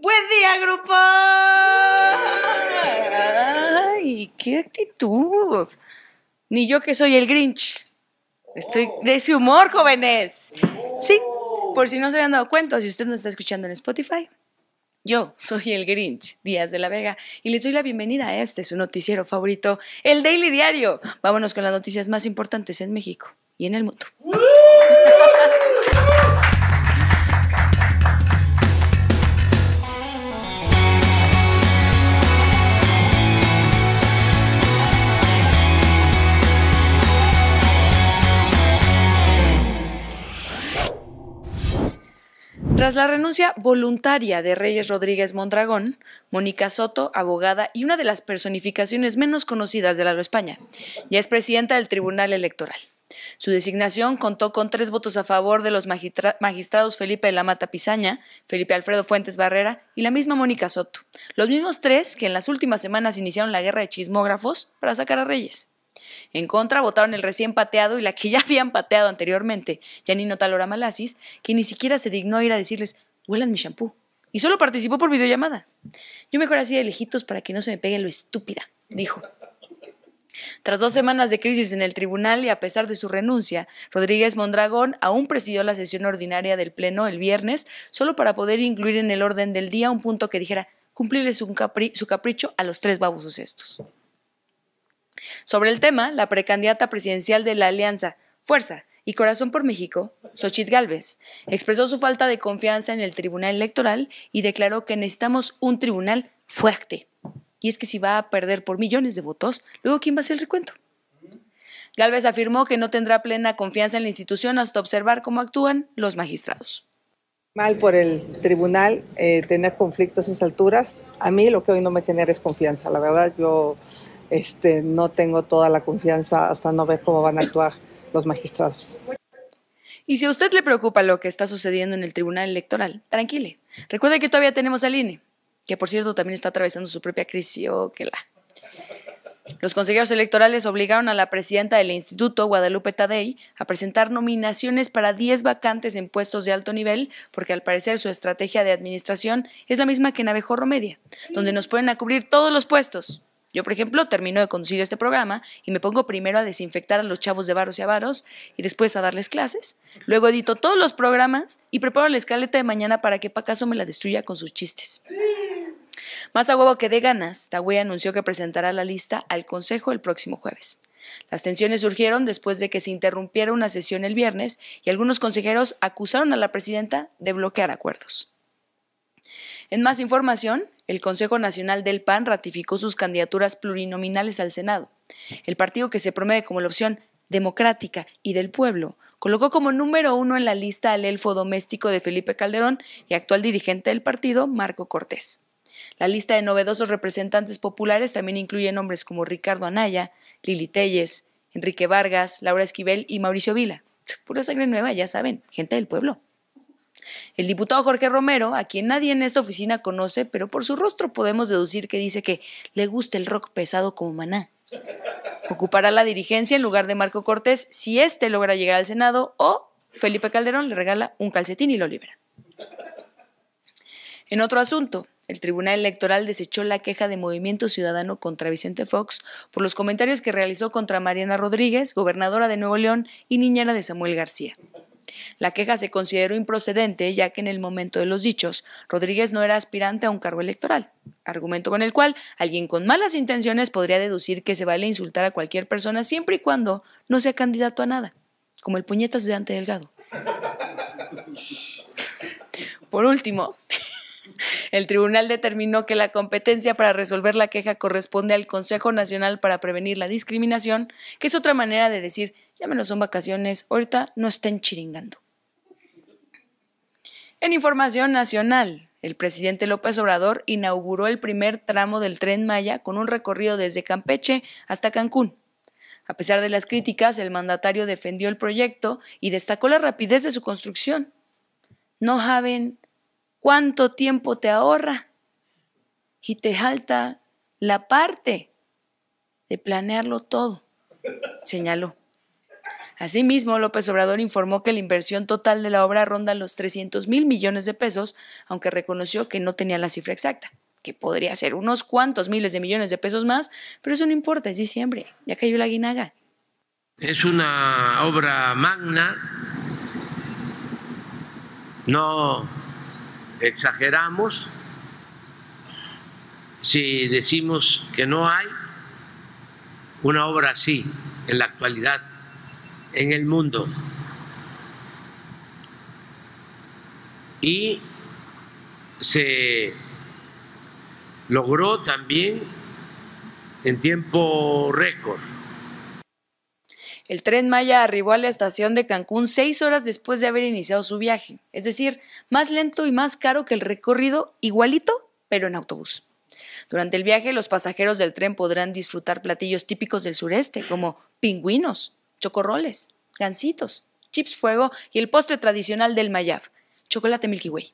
Buen día, grupo. Ay, qué actitud. Ni yo que soy el Grinch. Estoy oh. de ese humor, jóvenes. Sí, por si no se habían dado cuenta, si usted no está escuchando en Spotify, yo soy el Grinch, Díaz de la Vega, y les doy la bienvenida a este, su noticiero favorito, el Daily Diario. Vámonos con las noticias más importantes en México y en el mundo. Tras la renuncia voluntaria de Reyes Rodríguez Mondragón, Mónica Soto, abogada y una de las personificaciones menos conocidas de la España, ya es presidenta del Tribunal Electoral. Su designación contó con tres votos a favor de los magistrados Felipe de la Mata Pizaña, Felipe Alfredo Fuentes Barrera y la misma Mónica Soto, los mismos tres que en las últimas semanas iniciaron la guerra de chismógrafos para sacar a Reyes. En contra votaron el recién pateado y la que ya habían pateado anteriormente, Janino Talora Malasis, que ni siquiera se dignó ir a decirles, huelan mi shampoo. Y solo participó por videollamada. Yo mejor así de lejitos para que no se me pegue lo estúpida, dijo. Tras dos semanas de crisis en el tribunal y a pesar de su renuncia, Rodríguez Mondragón aún presidió la sesión ordinaria del Pleno el viernes, solo para poder incluir en el orden del día un punto que dijera cumplirle su, capricho a los tres babosos estos. Sobre el tema, la precandidata presidencial de la Alianza Fuerza y Corazón por México, Xochitl Gálvez, expresó su falta de confianza en el Tribunal Electoral y declaró que necesitamos un tribunal fuerte. Y es que si va a perder por millones de votos, luego ¿quién va a hacer el recuento? Gálvez afirmó que no tendrá plena confianza en la institución hasta observar cómo actúan los magistrados. Mal por el tribunal eh, tener conflictos a esas alturas. A mí lo que hoy no me genera es confianza. La verdad, yo este, no tengo toda la confianza hasta no ver cómo van a actuar los magistrados. Y si a usted le preocupa lo que está sucediendo en el Tribunal Electoral, tranquile. Recuerde que todavía tenemos al INE, que por cierto también está atravesando su propia crisis. Oh, la. Los consejeros electorales obligaron a la presidenta del Instituto, Guadalupe Tadei, a presentar nominaciones para 10 vacantes en puestos de alto nivel, porque al parecer su estrategia de administración es la misma que en Abejorro Media, donde nos pueden a cubrir todos los puestos. Yo, por ejemplo, termino de conducir este programa y me pongo primero a desinfectar a los chavos de varos y avaros y después a darles clases. Luego edito todos los programas y preparo la escaleta de mañana para que Pacaso me la destruya con sus chistes. Más a huevo que de ganas, Tagüey anunció que presentará la lista al Consejo el próximo jueves. Las tensiones surgieron después de que se interrumpiera una sesión el viernes y algunos consejeros acusaron a la presidenta de bloquear acuerdos. En más información, el Consejo Nacional del PAN ratificó sus candidaturas plurinominales al Senado. El partido que se promueve como la opción democrática y del pueblo colocó como número uno en la lista al elfo doméstico de Felipe Calderón y actual dirigente del partido, Marco Cortés. La lista de novedosos representantes populares también incluye nombres como Ricardo Anaya, Lili Telles, Enrique Vargas, Laura Esquivel y Mauricio Vila. Pura sangre nueva, ya saben, gente del pueblo. El diputado Jorge Romero, a quien nadie en esta oficina conoce, pero por su rostro podemos deducir que dice que le gusta el rock pesado como maná. Ocupará la dirigencia en lugar de Marco Cortés si éste logra llegar al Senado o Felipe Calderón le regala un calcetín y lo libera. En otro asunto, el Tribunal Electoral desechó la queja de Movimiento Ciudadano contra Vicente Fox por los comentarios que realizó contra Mariana Rodríguez, gobernadora de Nuevo León y niñera de Samuel García. La queja se consideró improcedente, ya que en el momento de los dichos, Rodríguez no era aspirante a un cargo electoral, argumento con el cual alguien con malas intenciones podría deducir que se vale insultar a cualquier persona siempre y cuando no sea candidato a nada, como el puñetas de Dante Delgado. Por último, el tribunal determinó que la competencia para resolver la queja corresponde al Consejo Nacional para Prevenir la Discriminación, que es otra manera de decir menos son vacaciones. Ahorita no estén chiringando. En información nacional, el presidente López Obrador inauguró el primer tramo del tren Maya con un recorrido desde Campeche hasta Cancún. A pesar de las críticas, el mandatario defendió el proyecto y destacó la rapidez de su construcción. No saben cuánto tiempo te ahorra y te falta la parte de planearlo todo, señaló. Asimismo, López Obrador informó que la inversión total de la obra ronda los 300 mil millones de pesos, aunque reconoció que no tenía la cifra exacta, que podría ser unos cuantos miles de millones de pesos más, pero eso no importa, es diciembre, ya cayó la guinaga. Es una obra magna, no exageramos si decimos que no hay una obra así en la actualidad en el mundo. Y se logró también en tiempo récord. El tren Maya arribó a la estación de Cancún seis horas después de haber iniciado su viaje, es decir, más lento y más caro que el recorrido igualito, pero en autobús. Durante el viaje, los pasajeros del tren podrán disfrutar platillos típicos del sureste, como pingüinos, chocorroles, gansitos, chips fuego y el postre tradicional del Mayab, chocolate Milky Way.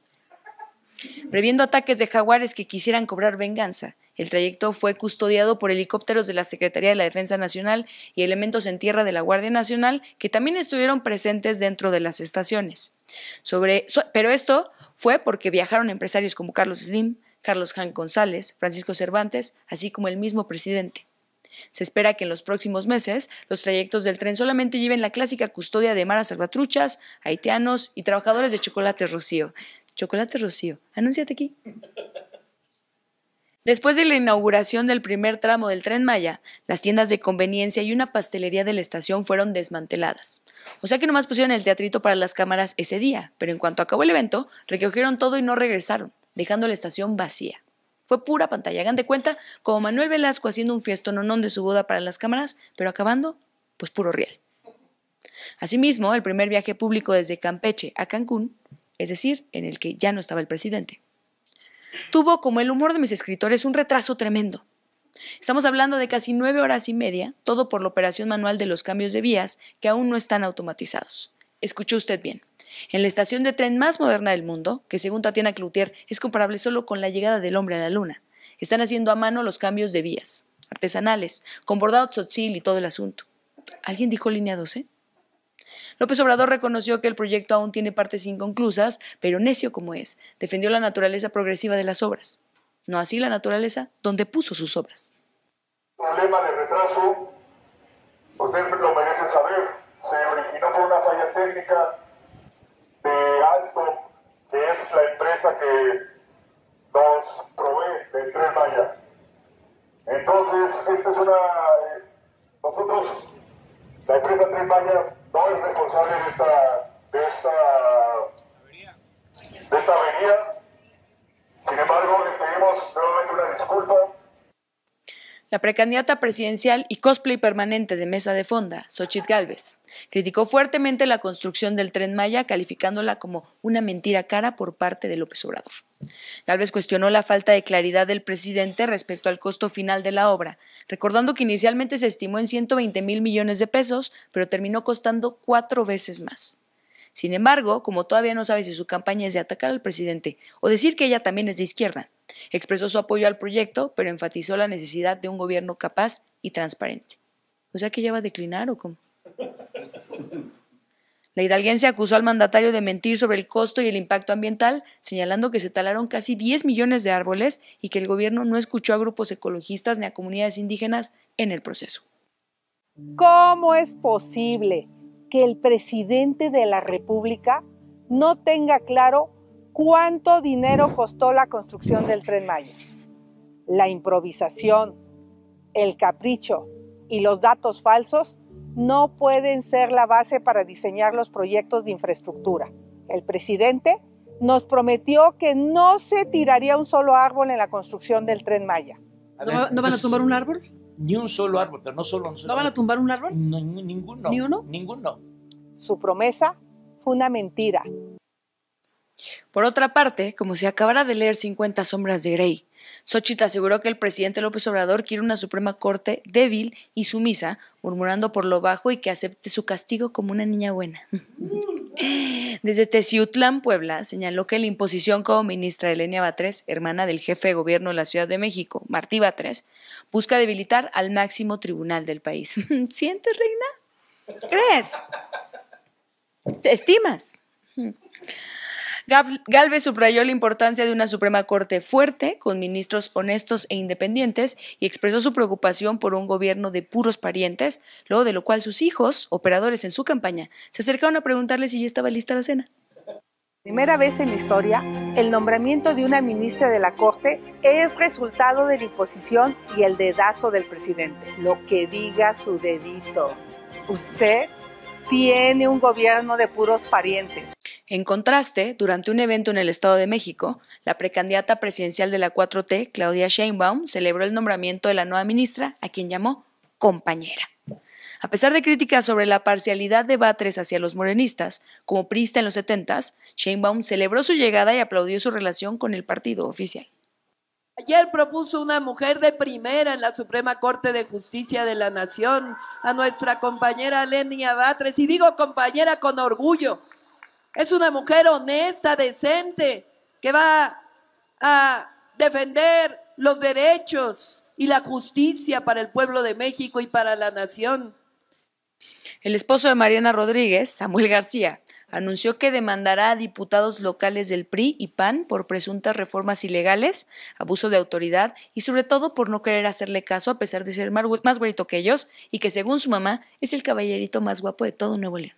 Previendo ataques de jaguares que quisieran cobrar venganza, el trayecto fue custodiado por helicópteros de la Secretaría de la Defensa Nacional y elementos en tierra de la Guardia Nacional que también estuvieron presentes dentro de las estaciones. pero esto fue porque viajaron empresarios como Carlos Slim, Carlos Jan González, Francisco Cervantes, así como el mismo presidente. Se espera que en los próximos meses los trayectos del tren solamente lleven la clásica custodia de maras salvatruchas, haitianos y trabajadores de Chocolate Rocío. Chocolate Rocío, anúnciate aquí. Después de la inauguración del primer tramo del tren Maya, las tiendas de conveniencia y una pastelería de la estación fueron desmanteladas. O sea que nomás pusieron el teatrito para las cámaras ese día, pero en cuanto acabó el evento, recogieron todo y no regresaron, dejando la estación vacía pura pantalla. Hagan de cuenta como Manuel Velasco haciendo un fiestononón de su boda para las cámaras, pero acabando, pues puro real. Asimismo, el primer viaje público desde Campeche a Cancún, es decir, en el que ya no estaba el presidente, tuvo como el humor de mis escritores un retraso tremendo. Estamos hablando de casi nueve horas y media, todo por la operación manual de los cambios de vías que aún no están automatizados. Escuchó usted bien en la estación de tren más moderna del mundo, que según Tatiana Cloutier es comparable solo con la llegada del hombre a la luna. Están haciendo a mano los cambios de vías, artesanales, con bordado tzotzil y todo el asunto. ¿Alguien dijo línea 12? López Obrador reconoció que el proyecto aún tiene partes inconclusas, pero necio como es, defendió la naturaleza progresiva de las obras. No así la naturaleza donde puso sus obras. Problema de retraso, ustedes lo merecen saber, se originó por una falla técnica de Alstom que es la empresa que nos provee de Tres Maya. Entonces, esta es una... Eh, nosotros, la empresa Tres Maya, no es responsable de esta... De de esta avenida. Sin embargo, les pedimos nuevamente una disculpa la precandidata presidencial y cosplay permanente de Mesa de Fonda, Xochitl Galvez, criticó fuertemente la construcción del tren Maya, calificándola como una mentira cara por parte de López Obrador. Galvez cuestionó la falta de claridad del presidente respecto al costo final de la obra, recordando que inicialmente se estimó en 120 mil millones de pesos, pero terminó costando cuatro veces más. Sin embargo, como todavía no sabe si su campaña es de atacar al presidente o decir que ella también es de izquierda, Expresó su apoyo al proyecto, pero enfatizó la necesidad de un gobierno capaz y transparente. O sea que ya va a declinar o cómo. La hidalguense acusó al mandatario de mentir sobre el costo y el impacto ambiental, señalando que se talaron casi 10 millones de árboles y que el gobierno no escuchó a grupos ecologistas ni a comunidades indígenas en el proceso. ¿Cómo es posible que el presidente de la República no tenga claro ¿Cuánto dinero costó la construcción del tren Maya? La improvisación, el capricho y los datos falsos no pueden ser la base para diseñar los proyectos de infraestructura. El presidente nos prometió que no se tiraría un solo árbol en la construcción del tren Maya. ¿No, van a tumbar un árbol? Ni un solo árbol, pero no solo un solo ¿No van a tumbar un árbol? ninguno. Ninguno. Su promesa fue una mentira. Por otra parte, como se acabara de leer 50 sombras de Grey, Xochitl aseguró que el presidente López Obrador quiere una Suprema Corte débil y sumisa, murmurando por lo bajo y que acepte su castigo como una niña buena. Desde Teciutlán, Puebla, señaló que la imposición como ministra de Lenia Batres, hermana del jefe de gobierno de la Ciudad de México, Martí Batres, busca debilitar al máximo tribunal del país. ¿Sientes, reina? ¿Crees? ¿Te estimas? Galvez subrayó la importancia de una Suprema Corte fuerte, con ministros honestos e independientes, y expresó su preocupación por un gobierno de puros parientes, luego de lo cual sus hijos, operadores en su campaña, se acercaron a preguntarle si ya estaba lista la cena. Primera vez en la historia, el nombramiento de una ministra de la Corte es resultado de la imposición y el dedazo del presidente. Lo que diga su dedito. Usted tiene un gobierno de puros parientes. En contraste, durante un evento en el Estado de México, la precandidata presidencial de la 4T, Claudia Sheinbaum, celebró el nombramiento de la nueva ministra, a quien llamó compañera. A pesar de críticas sobre la parcialidad de Batres hacia los morenistas, como priista en los 70, s Sheinbaum celebró su llegada y aplaudió su relación con el partido oficial. Ayer propuso una mujer de primera en la Suprema Corte de Justicia de la Nación, a nuestra compañera Lenia Batres, y digo compañera con orgullo, es una mujer honesta, decente, que va a defender los derechos y la justicia para el pueblo de México y para la nación. El esposo de Mariana Rodríguez, Samuel García, anunció que demandará a diputados locales del PRI y PAN por presuntas reformas ilegales, abuso de autoridad y sobre todo por no querer hacerle caso a pesar de ser más güerito que ellos y que según su mamá es el caballerito más guapo de todo Nuevo León.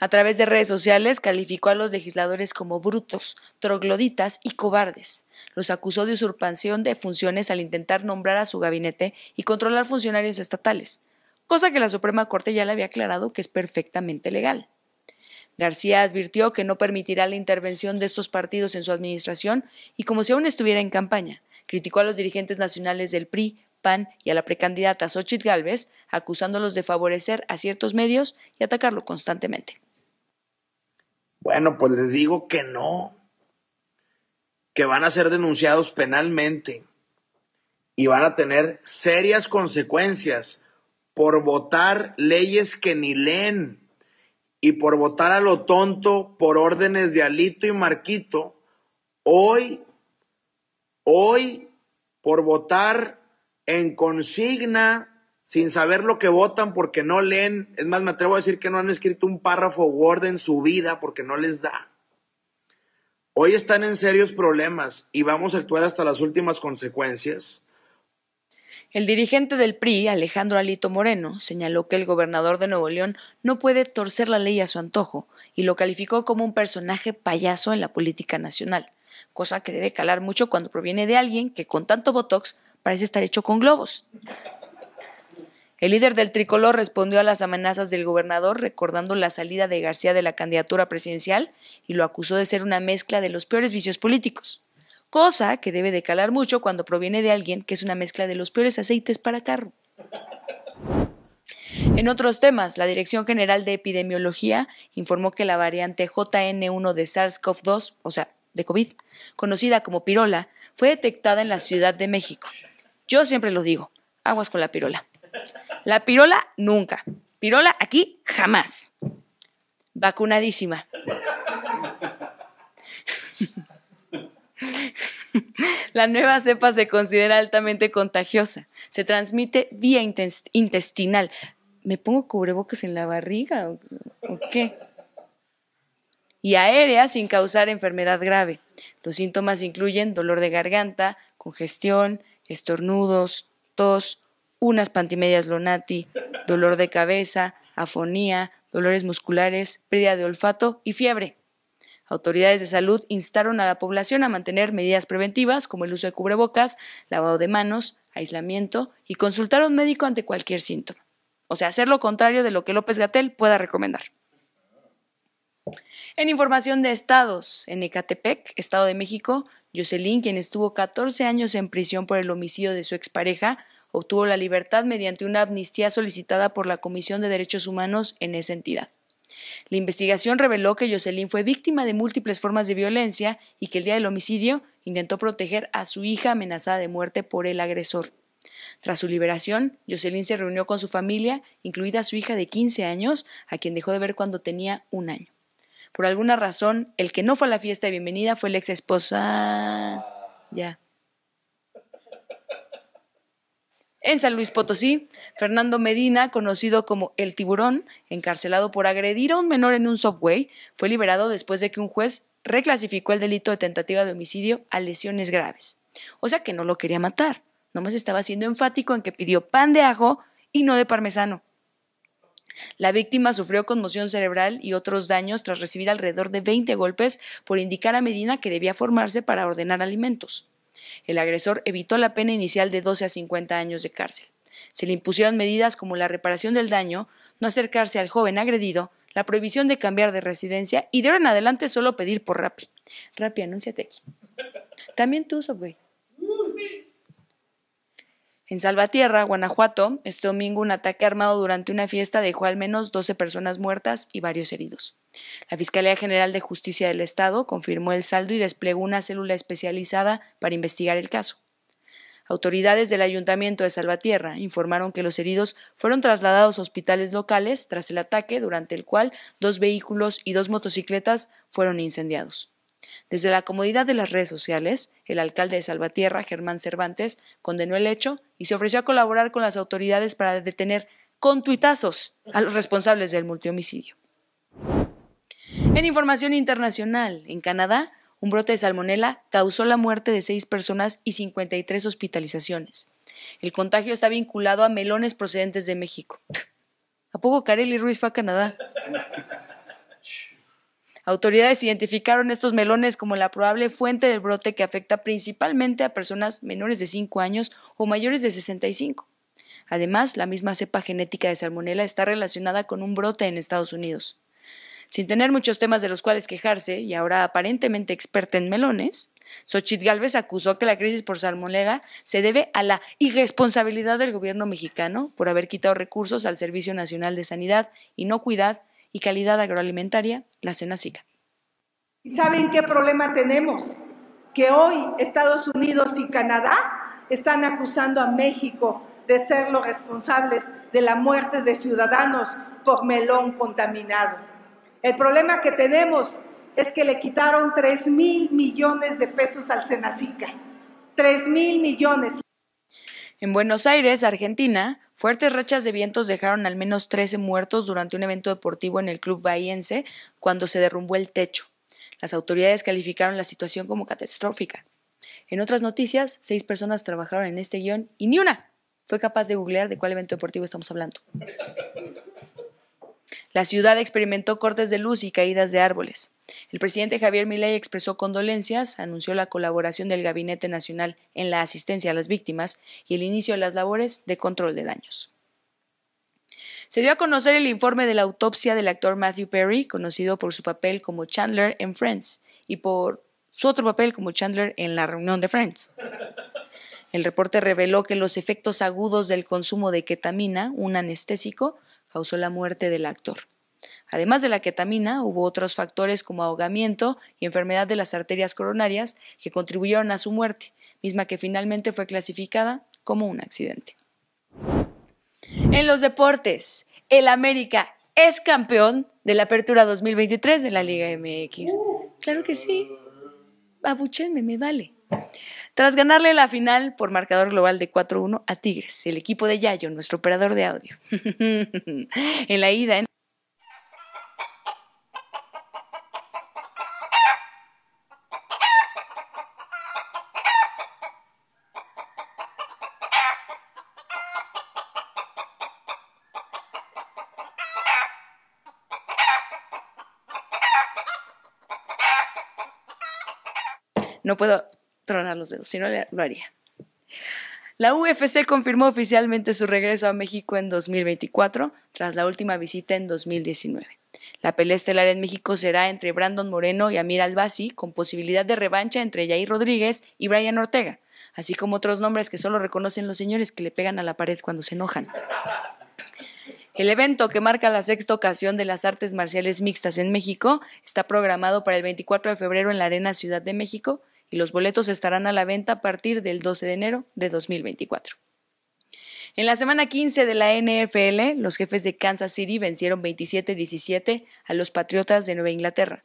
A través de redes sociales calificó a los legisladores como brutos, trogloditas y cobardes. Los acusó de usurpación de funciones al intentar nombrar a su gabinete y controlar funcionarios estatales, cosa que la Suprema Corte ya le había aclarado que es perfectamente legal. García advirtió que no permitirá la intervención de estos partidos en su administración y como si aún estuviera en campaña, criticó a los dirigentes nacionales del PRI, PAN y a la precandidata Xochitl Gálvez acusándolos de favorecer a ciertos medios y atacarlo constantemente. Bueno, pues les digo que no, que van a ser denunciados penalmente y van a tener serias consecuencias por votar leyes que ni leen y por votar a lo tonto por órdenes de Alito y Marquito, hoy, hoy, por votar en consigna sin saber lo que votan porque no leen. Es más, me atrevo a decir que no han escrito un párrafo Word en su vida porque no les da. Hoy están en serios problemas y vamos a actuar hasta las últimas consecuencias. El dirigente del PRI, Alejandro Alito Moreno, señaló que el gobernador de Nuevo León no puede torcer la ley a su antojo y lo calificó como un personaje payaso en la política nacional, cosa que debe calar mucho cuando proviene de alguien que con tanto botox parece estar hecho con globos. El líder del tricolor respondió a las amenazas del gobernador recordando la salida de García de la candidatura presidencial y lo acusó de ser una mezcla de los peores vicios políticos, cosa que debe de calar mucho cuando proviene de alguien que es una mezcla de los peores aceites para carro. En otros temas, la Dirección General de Epidemiología informó que la variante JN1 de SARS-CoV-2, o sea, de COVID, conocida como pirola, fue detectada en la Ciudad de México. Yo siempre lo digo, aguas con la pirola. La pirola, nunca. Pirola, aquí, jamás. Vacunadísima. La nueva cepa se considera altamente contagiosa. Se transmite vía intestinal. ¿Me pongo cubrebocas en la barriga o, qué? Y aérea sin causar enfermedad grave. Los síntomas incluyen dolor de garganta, congestión, estornudos, tos, unas pantimedias Lonati, dolor de cabeza, afonía, dolores musculares, pérdida de olfato y fiebre. Autoridades de salud instaron a la población a mantener medidas preventivas como el uso de cubrebocas, lavado de manos, aislamiento y consultar a un médico ante cualquier síntoma. O sea, hacer lo contrario de lo que López Gatel pueda recomendar. En información de estados, en Ecatepec, Estado de México, Jocelyn, quien estuvo 14 años en prisión por el homicidio de su expareja, obtuvo la libertad mediante una amnistía solicitada por la Comisión de Derechos Humanos en esa entidad. La investigación reveló que Jocelyn fue víctima de múltiples formas de violencia y que el día del homicidio intentó proteger a su hija amenazada de muerte por el agresor. Tras su liberación, Jocelyn se reunió con su familia, incluida su hija de 15 años, a quien dejó de ver cuando tenía un año. Por alguna razón, el que no fue a la fiesta de bienvenida fue la ex esposa. Ya. En San Luis Potosí, Fernando Medina, conocido como El Tiburón, encarcelado por agredir a un menor en un subway, fue liberado después de que un juez reclasificó el delito de tentativa de homicidio a lesiones graves. O sea que no lo quería matar, nomás estaba siendo enfático en que pidió pan de ajo y no de parmesano. La víctima sufrió conmoción cerebral y otros daños tras recibir alrededor de 20 golpes por indicar a Medina que debía formarse para ordenar alimentos. El agresor evitó la pena inicial de 12 a 50 años de cárcel. Se le impusieron medidas como la reparación del daño, no acercarse al joven agredido, la prohibición de cambiar de residencia y de ahora en adelante solo pedir por Rapi. Rappi, anúnciate aquí. También tú, Subway. En Salvatierra, Guanajuato, este domingo un ataque armado durante una fiesta dejó al menos 12 personas muertas y varios heridos. La Fiscalía General de Justicia del Estado confirmó el saldo y desplegó una célula especializada para investigar el caso. Autoridades del Ayuntamiento de Salvatierra informaron que los heridos fueron trasladados a hospitales locales tras el ataque, durante el cual dos vehículos y dos motocicletas fueron incendiados. Desde la comodidad de las redes sociales, el alcalde de Salvatierra, Germán Cervantes, condenó el hecho y se ofreció a colaborar con las autoridades para detener con tuitazos a los responsables del multihomicidio. En información internacional, en Canadá, un brote de salmonela causó la muerte de seis personas y 53 hospitalizaciones. El contagio está vinculado a melones procedentes de México. ¿A poco Carelli Ruiz fue a Canadá? Autoridades identificaron estos melones como la probable fuente del brote que afecta principalmente a personas menores de 5 años o mayores de 65. Además, la misma cepa genética de salmonela está relacionada con un brote en Estados Unidos. Sin tener muchos temas de los cuales quejarse, y ahora aparentemente experta en melones, Xochitl Galvez acusó que la crisis por salmonela se debe a la irresponsabilidad del gobierno mexicano por haber quitado recursos al Servicio Nacional de Sanidad, y No Inocuidad y calidad agroalimentaria, la Senacica. ¿Y saben qué problema tenemos? Que hoy Estados Unidos y Canadá están acusando a México de ser los responsables de la muerte de ciudadanos por melón contaminado. El problema que tenemos es que le quitaron 3 mil millones de pesos al Senacica. 3 mil millones. En Buenos Aires, Argentina, fuertes rachas de vientos dejaron al menos 13 muertos durante un evento deportivo en el club bahiense cuando se derrumbó el techo. Las autoridades calificaron la situación como catastrófica. En otras noticias, seis personas trabajaron en este guión y ni una fue capaz de googlear de cuál evento deportivo estamos hablando. La ciudad experimentó cortes de luz y caídas de árboles. El presidente Javier Milei expresó condolencias, anunció la colaboración del Gabinete Nacional en la asistencia a las víctimas y el inicio de las labores de control de daños. Se dio a conocer el informe de la autopsia del actor Matthew Perry, conocido por su papel como Chandler en Friends y por su otro papel como Chandler en la reunión de Friends. El reporte reveló que los efectos agudos del consumo de ketamina, un anestésico, causó la muerte del actor. Además de la ketamina, hubo otros factores como ahogamiento y enfermedad de las arterias coronarias que contribuyeron a su muerte, misma que finalmente fue clasificada como un accidente. En los deportes, el América es campeón de la Apertura 2023 de la Liga MX. Claro que sí. Abuchenme, me vale tras ganarle la final por marcador global de 4-1 a Tigres, el equipo de Yayo, nuestro operador de audio. en la ida, en no puedo tronar los dedos, si no lo haría. La UFC confirmó oficialmente su regreso a México en 2024, tras la última visita en 2019. La pelea estelar en México será entre Brandon Moreno y Amir Albasi, con posibilidad de revancha entre Jair Rodríguez y Brian Ortega, así como otros nombres que solo reconocen los señores que le pegan a la pared cuando se enojan. El evento, que marca la sexta ocasión de las artes marciales mixtas en México, está programado para el 24 de febrero en la Arena Ciudad de México y los boletos estarán a la venta a partir del 12 de enero de 2024. En la semana 15 de la NFL, los jefes de Kansas City vencieron 27-17 a los Patriotas de Nueva Inglaterra.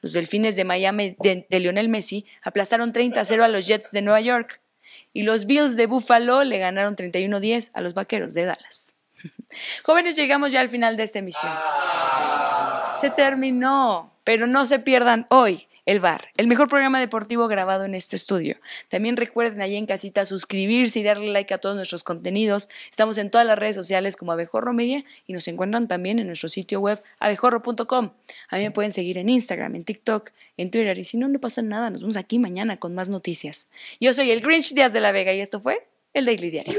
Los Delfines de Miami de, Lionel Messi aplastaron 30-0 a los Jets de Nueva York y los Bills de Buffalo le ganaron 31-10 a los Vaqueros de Dallas. Jóvenes, llegamos ya al final de esta emisión. Se terminó, pero no se pierdan hoy el Bar, el mejor programa deportivo grabado en este estudio. También recuerden ahí en casita suscribirse y darle like a todos nuestros contenidos. Estamos en todas las redes sociales como Abejorro Media y nos encuentran también en nuestro sitio web abejorro.com. A mí me pueden seguir en Instagram, en TikTok, en Twitter y si no, no pasa nada. Nos vemos aquí mañana con más noticias. Yo soy el Grinch Díaz de la Vega y esto fue el Daily Diario.